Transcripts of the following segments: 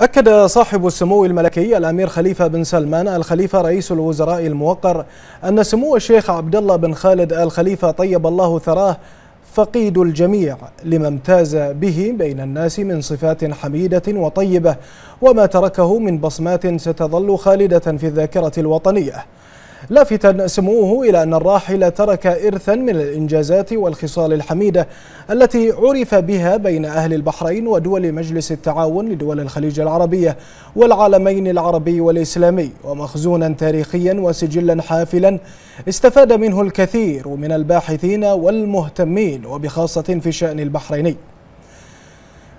أكد صاحب السمو الملكي الأمير خليفة بن سلمان الخليفة رئيس الوزراء الموقر أن سمو الشيخ عبد الله بن خالد آل خليفة طيب الله ثراه فقيد الجميع لما امتاز به بين الناس من صفات حميدة وطيبة وما تركه من بصمات ستظل خالدة في الذاكرة الوطنية لافتا سموه إلى أن الراحل ترك إرثا من الإنجازات والخصال الحميدة التي عرف بها بين أهل البحرين ودول مجلس التعاون لدول الخليج العربية والعالمين العربي والإسلامي ومخزونا تاريخيا وسجلا حافلا استفاد منه الكثير من الباحثين والمهتمين وبخاصة في شأن البحريني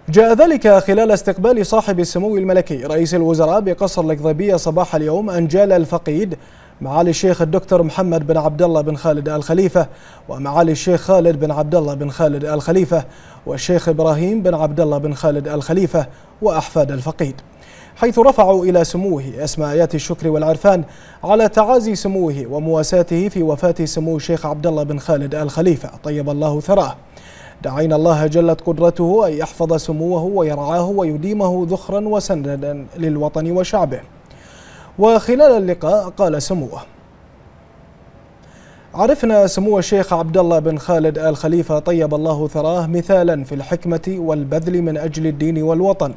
جاء ذلك خلال استقبال صاحب السمو الملكي رئيس الوزراء بقصر القضيبية صباح اليوم أنجال الفقيد معالي الشيخ الدكتور محمد بن عبد الله بن خالد ال خليفه ومعالي الشيخ خالد بن عبد الله بن خالد ال خليفه والشيخ ابراهيم بن عبد الله بن خالد ال خليفه واحفاد الفقيد. حيث رفعوا إلى سموه أسماء آيات الشكر والعرفان على تعازي سموه ومواساته في وفاة سمو الشيخ عبد الله بن خالد آل خليفة طيب الله ثراه دعينا الله جلت قدرته أن يحفظ سموه ويرعاه ويديمه ذخرا وسندا للوطن وشعبه وخلال اللقاء قال سموه عرفنا سمو الشيخ عبد الله بن خالد آل خليفة طيب الله ثراه مثالا في الحكمة والبذل من أجل الدين والوطن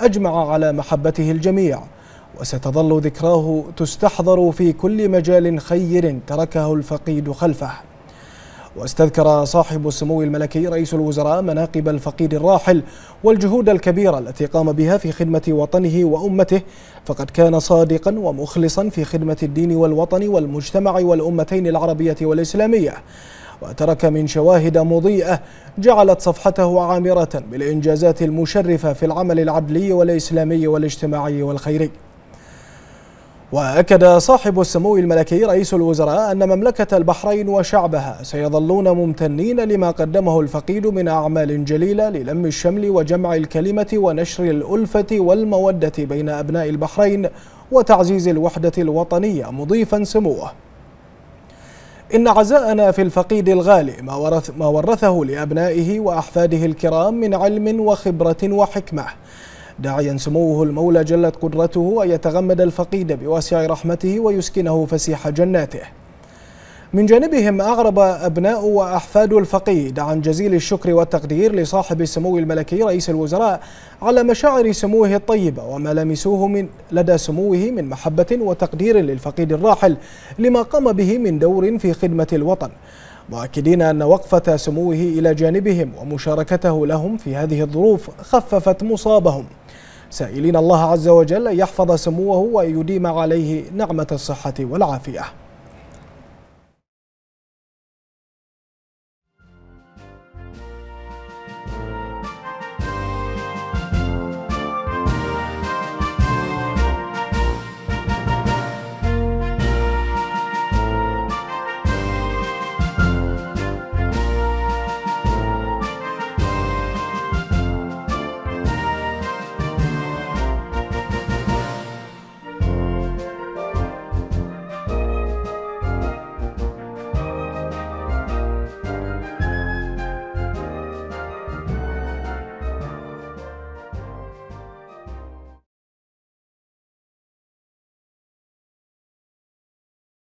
أجمع على محبته الجميع وستظل ذكراه تستحضر في كل مجال خير تركه الفقيد خلفه واستذكر صاحب السمو الملكي رئيس الوزراء مناقب الفقيد الراحل والجهود الكبيرة التي قام بها في خدمة وطنه وأمته فقد كان صادقا ومخلصا في خدمة الدين والوطن والمجتمع والأمتين العربية والإسلامية وترك من شواهد مضيئة جعلت صفحته عامرة بالإنجازات المشرفة في العمل العدلي والإسلامي والاجتماعي والخيري وأكد صاحب السمو الملكي رئيس الوزراء أن مملكة البحرين وشعبها سيظلون ممتنين لما قدمه الفقيد من أعمال جليلة للم الشمل وجمع الكلمة ونشر الألفة والمودة بين أبناء البحرين وتعزيز الوحدة الوطنية مضيفا سموه إن عزاءنا في الفقيد الغالي ما, ورث ما ورثه لأبنائه وأحفاده الكرام من علم وخبرة وحكمة داعيا سموه المولى جلت قدرته أن يتغمد الفقيد بواسع رحمته ويسكنه فسيح جناته من جانبهم أغرب أبناء وأحفاد الفقيد عن جزيل الشكر والتقدير لصاحب السمو الملكي رئيس الوزراء على مشاعر سموه الطيبة وما لمسوه من لدى سموه من محبة وتقدير للفقيد الراحل لما قام به من دور في خدمة الوطن مؤكدين أن وقفة سموه إلى جانبهم ومشاركته لهم في هذه الظروف خففت مصابهم سائلين الله عز وجل أن يحفظ سموه ويديم عليه نعمة الصحة والعافية